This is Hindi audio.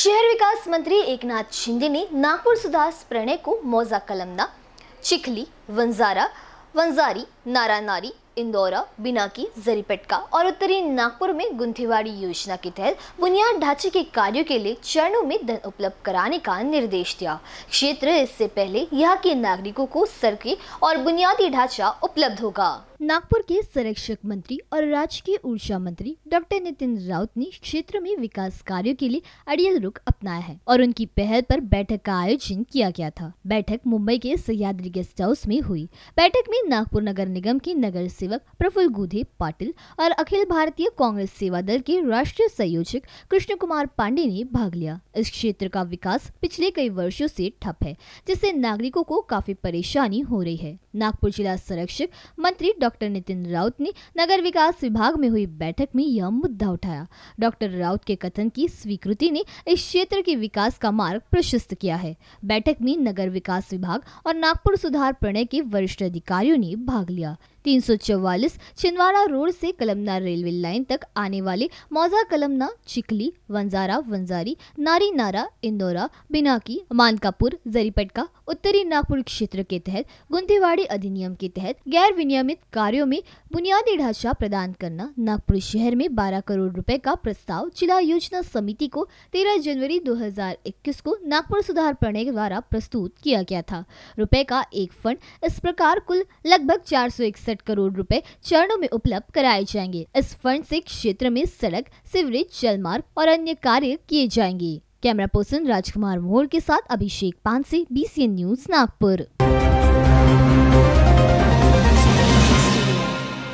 शहर विकास मंत्री एकनाथ शिंदे ने नागपुर सुधास प्रणय को मौजा कलमना चिखली वंजारा वंजारी नारा नारी इंदौरा बिनाकी जरीपेटका और उत्तरी नागपुर में गुंथेवाड़ी योजना के तहत बुनियाद ढांचे के कार्यों के लिए चरणों में धन उपलब्ध कराने का निर्देश दिया क्षेत्र इससे पहले यहाँ के नागरिकों को सड़के और बुनियादी ढांचा उपलब्ध होगा नागपुर के संरक्षक मंत्री और राज्य के ऊर्जा मंत्री डॉक्टर नितिन राउत ने क्षेत्र में विकास कार्यों के लिए अड़ियल रुख अपनाया है और उनकी पहल पर बैठक का आयोजन किया गया था बैठक मुंबई के सह्याद्री गेस्ट हाउस में हुई बैठक में नागपुर नगर निगम के नगर सेवक प्रफुल्ल गुधे पाटिल और अखिल भारतीय कांग्रेस सेवा दल के राष्ट्रीय संयोजक कृष्ण कुमार पांडे ने भाग लिया इस क्षेत्र का विकास पिछले कई वर्षों से ठप है जिससे नागरिकों को काफी परेशानी हो रही है नागपुर जिला संरक्षक मंत्री डॉक्टर नितिन राउत ने नगर विकास विभाग में हुई बैठक में यह मुद्दा उठाया डॉक्टर राउत के कथन की स्वीकृति ने इस क्षेत्र के विकास का मार्ग प्रशस्त किया है बैठक में नगर विकास विभाग और नागपुर सुधार प्रणय के वरिष्ठ अधिकारियों ने भाग लिया तीन छिंदवाड़ा रोड से कलमना रेलवे लाइन तक आने वाले मौजा कलमना चिकली वंजारा वंजारी नारी नारा इंदौरा बिनाकी मानकापुर जरीपटका उत्तरी नागपुर क्षेत्र के तहत गुंतेवाड़ी अधिनियम के तहत गैर विनियमित कार्यों में बुनियादी ढांचा प्रदान करना नागपुर शहर में बारह करोड़ रूपए का प्रस्ताव जिला योजना समिति को तेरह जनवरी दो को नागपुर सुधार प्रणय द्वारा प्रस्तुत किया गया था रुपए का एक फंड इस प्रकार कुल लगभग चार सड़सठ करोड़ रुपए चरणों में उपलब्ध कराए जाएंगे इस फंड से क्षेत्र में सड़क सिवरेज जलमार्ग और अन्य कार्य किए जाएंगे कैमरा पर्सन राजकुमार मोहर के साथ अभिषेक पानसे बी न्यूज नागपुर